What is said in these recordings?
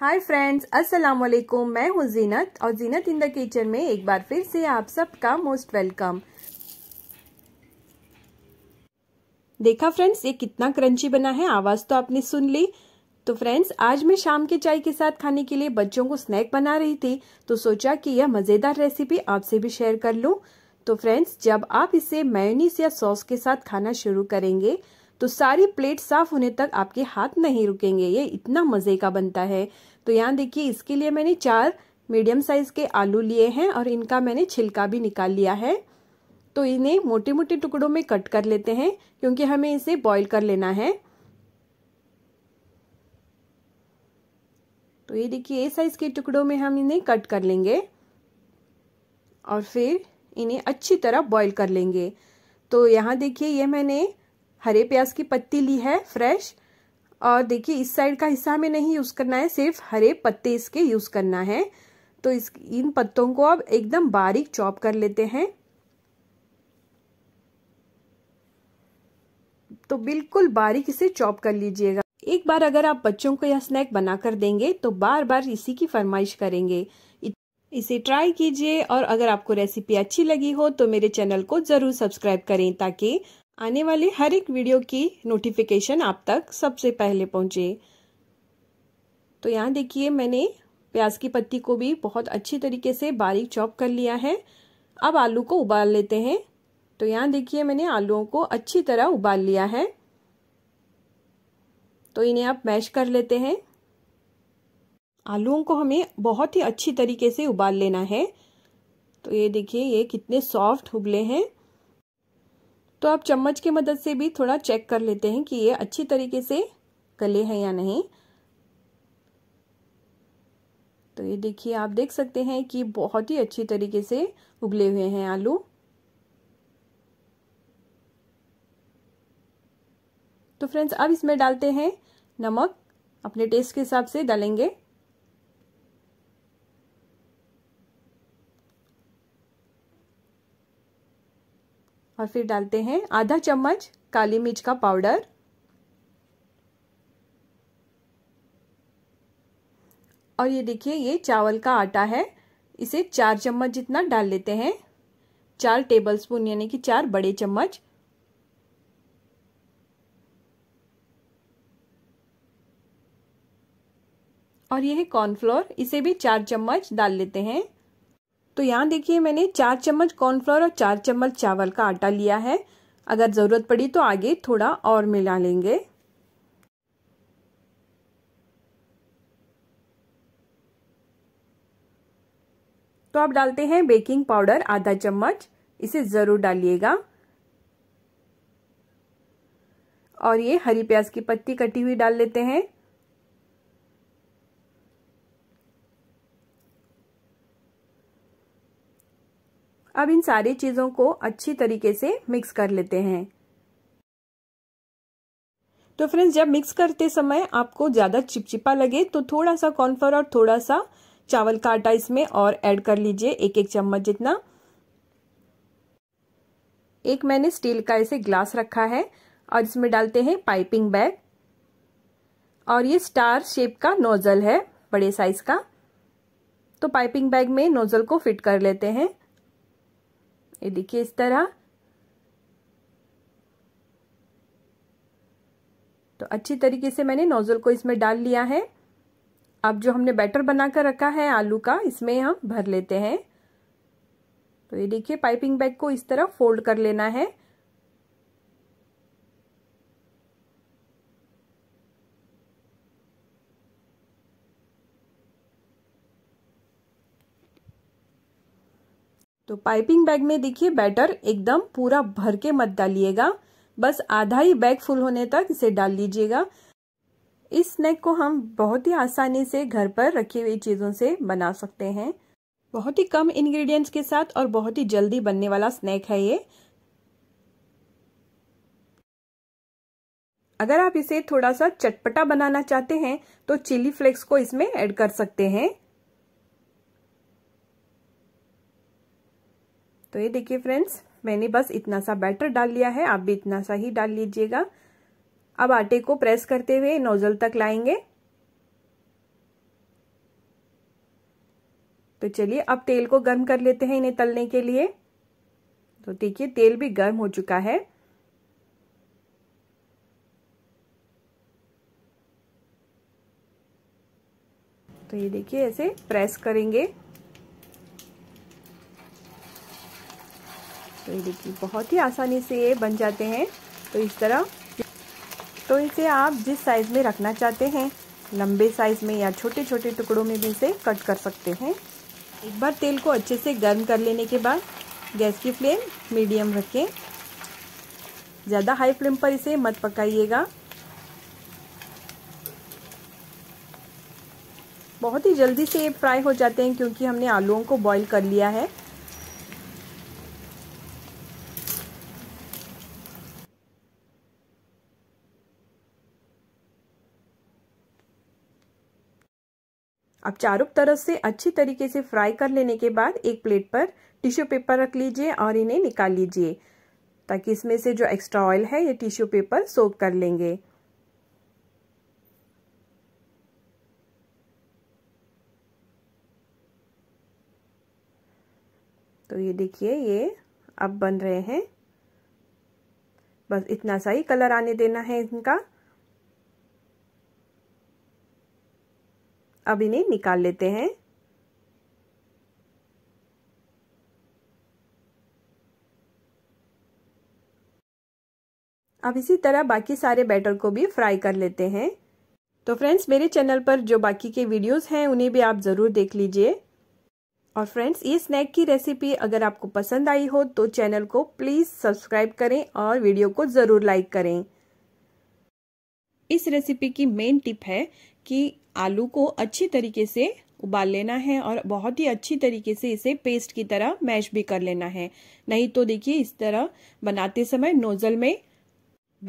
hi friends अस्सलाम वालेकुम मैं हूँ जीनत और जीनत इन द किचन में एक बार फिर से आप सबका मोस्ट वेलकम देखा फ्रेंड्स ये कितना क्रंची बना है आवाज़ तो आपने सुन ली तो फ्रेंड्स आज मैं शाम के चाय के साथ खाने के लिए बच्चों को स्नैक बना रही थी तो सोचा कि यह मज़ेदार रेसिपी आपसे भी शेयर कर लूँ तो फ्रेंड्स जब आप इसे मेयोनीस या सॉस के साथ खाना शुरू करेंगे तो सारी प्लेट साफ होने तक आपके हाथ नहीं रुकेंगे ये इतना मज़े का बनता है तो यहाँ देखिए इसके लिए मैंने चार मीडियम साइज़ के आलू लिए हैं और इनका मैंने छिलका भी निकाल लिया है तो इन्हें मोटे मोटे टुकड़ों में कट कर लेते हैं क्योंकि हमें इसे बॉईल कर लेना है तो ये देखिए ए साइज़ के टुकड़ों में हम इन्हें कट कर लेंगे और फिर इन्हें अच्छी तरह बॉईल कर लेंगे तो यहाँ देखिए ये मैंने हरे प्याज की पत्ती ली है फ्रेश और देखिए इस साइड का हिस्सा हमें नहीं यूज़ करना है सिर्फ हरे पत्ते इसके यूज़ करना है तो इस इन पत्तों को अब एकदम बारीक चॉप कर लेते हैं तो बिल्कुल बारीक इसे चॉप कर लीजिएगा एक बार अगर आप बच्चों को यह स्नैक बना कर देंगे तो बार बार इसी की फरमाइश करेंगे इसे ट्राई कीजिए और अगर आपको रेसिपी अच्छी लगी हो तो मेरे चैनल को ज़रूर सब्सक्राइब करें ताकि आने वाली हर एक वीडियो की नोटिफिकेशन आप तक सबसे पहले पहुंचे तो यहाँ देखिए मैंने प्याज की पत्ती को भी बहुत अच्छी तरीके से बारीक चॉप कर लिया है अब आलू को उबाल लेते हैं तो यहाँ देखिए मैंने आलूओं को अच्छी तरह उबाल लिया है तो इन्हें आप मैश कर लेते हैं आलूओं को हमें बहुत ही अच्छी तरीके से उबाल लेना है तो ये देखिए ये कितने सॉफ्ट उबले हैं तो आप चम्मच की मदद से भी थोड़ा चेक कर लेते हैं कि ये अच्छी तरीके से गले हैं या नहीं तो ये देखिए आप देख सकते हैं कि बहुत ही अच्छी तरीके से उबले हुए हैं आलू तो फ्रेंड्स अब इसमें डालते हैं नमक अपने टेस्ट के हिसाब से डालेंगे और फिर डालते हैं आधा चम्मच काली मिर्च का पाउडर और ये देखिए ये चावल का आटा है इसे चार चम्मच जितना डाल लेते हैं चार टेबलस्पून यानी कि चार बड़े चम्मच और ये है कॉर्नफ्लोर इसे भी चार चम्मच डाल लेते हैं तो यहाँ देखिए मैंने चार चम्मच कॉर्नफ्लोर और चार चम्मच चावल का आटा लिया है अगर ज़रूरत पड़ी तो आगे थोड़ा और मिला लेंगे तो आप डालते हैं बेकिंग पाउडर आधा चम्मच इसे ज़रूर डालिएगा और ये हरी प्याज की पत्ती कटी हुई डाल लेते हैं अब इन सारी चीज़ों को अच्छी तरीके से मिक्स कर लेते हैं तो फ्रेंड्स जब मिक्स करते समय आपको ज़्यादा चिपचिपा लगे तो थोड़ा सा कॉर्नफ्लोर और थोड़ा सा चावल का आटा इसमें और ऐड कर लीजिए एक एक चम्मच जितना एक मैंने स्टील का ऐसे ग्लास रखा है और इसमें डालते हैं पाइपिंग बैग और ये स्टार शेप का नोज़ल है बड़े साइज़ का तो पाइपिंग बैग में नोज़ल को फिट कर लेते हैं ये देखिए इस तरह तो अच्छी तरीके से मैंने नोजल को इसमें डाल लिया है अब जो हमने बैटर बनाकर रखा है आलू का इसमें हम भर लेते हैं तो ये देखिए पाइपिंग बैग को इस तरह फोल्ड कर लेना है तो पाइपिंग बैग में देखिए बैटर एकदम पूरा भर के मत डालिएगा बस आधा ही बैग फुल होने तक इसे डाल लीजिएगा इस स्नैक को हम बहुत ही आसानी से घर पर रखी हुई चीज़ों से बना सकते हैं बहुत ही कम इंग्रेडिएंट्स के साथ और बहुत ही जल्दी बनने वाला स्नैक है ये अगर आप इसे थोड़ा सा चटपटा बनाना चाहते हैं तो चिली फ्लेक्स को इसमें ऐड कर सकते हैं तो ये देखिए फ्रेंड्स मैंने बस इतना सा बैटर डाल लिया है आप भी इतना सा ही डाल लीजिएगा अब आटे को प्रेस करते हुए नोजल तक लाएंगे तो चलिए अब तेल को गर्म कर लेते हैं इन्हें तलने के लिए तो देखिए तेल भी गर्म हो चुका है तो ये देखिए ऐसे प्रेस करेंगे तो ये देखिए बहुत ही आसानी से ये बन जाते हैं तो इस तरह तो इसे आप जिस साइज़ में रखना चाहते हैं लंबे साइज़ में या छोटे छोटे टुकड़ों में भी इसे कट कर सकते हैं एक बार तेल को अच्छे से गर्म कर लेने के बाद गैस की फ्लेम मीडियम रखें ज़्यादा हाई फ्लेम पर इसे मत पकाइएगा बहुत ही जल्दी से ये फ्राई हो जाते हैं क्योंकि हमने आलूओं को बॉईल कर लिया है अब चारों तरफ से अच्छी तरीके से फ्राई कर लेने के बाद एक प्लेट पर टिश्यू पेपर रख लीजिए और इन्हें निकाल लीजिए ताकि इसमें से जो एक्स्ट्रा ऑयल है ये टिश्यू पेपर सोप कर लेंगे तो ये देखिए ये अब बन रहे हैं बस इतना सा ही कलर आने देना है इनका अब इन्हें निकाल लेते हैं अब इसी तरह बाकी सारे बैटर को भी फ्राई कर लेते हैं तो फ्रेंड्स मेरे चैनल पर जो बाकी के वीडियोस हैं उन्हें भी आप ज़रूर देख लीजिए और फ्रेंड्स ये स्नैक की रेसिपी अगर आपको पसंद आई हो तो चैनल को प्लीज़ सब्सक्राइब करें और वीडियो को ज़रूर लाइक करें इस रेसिपी की मेन टिप है कि आलू को अच्छी तरीके से उबाल लेना है और बहुत ही अच्छी तरीके से इसे पेस्ट की तरह मैश भी कर लेना है नहीं तो देखिए इस तरह बनाते समय नोजल में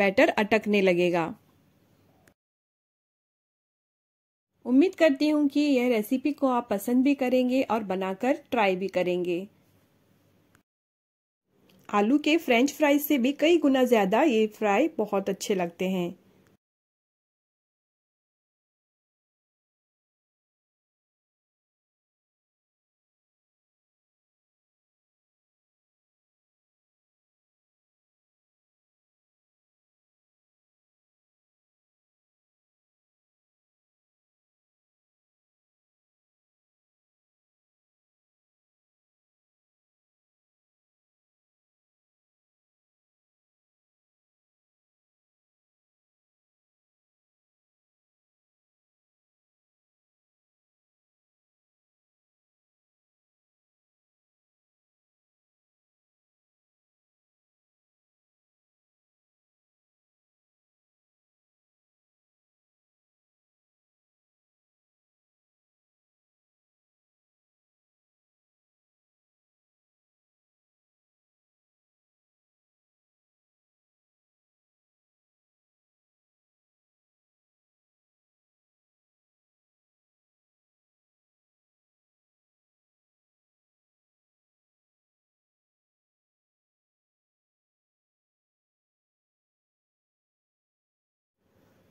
बैटर अटकने लगेगा उम्मीद करती हूँ कि यह रेसिपी को आप पसंद भी करेंगे और बनाकर ट्राई भी करेंगे आलू के फ्रेंच फ्राइज से भी कई गुना ज़्यादा ये फ्राई बहुत अच्छे लगते हैं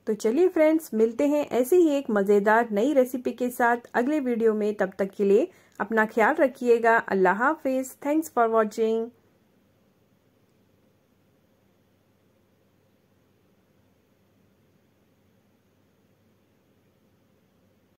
तो चलिए फ्रेंड्स मिलते हैं ऐसी ही एक मज़ेदार नई रेसिपी के साथ अगले वीडियो में तब तक के लिए अपना ख्याल रखिएगा अल्लाह हाफिज़ थैंक्स फॉर वॉचिंग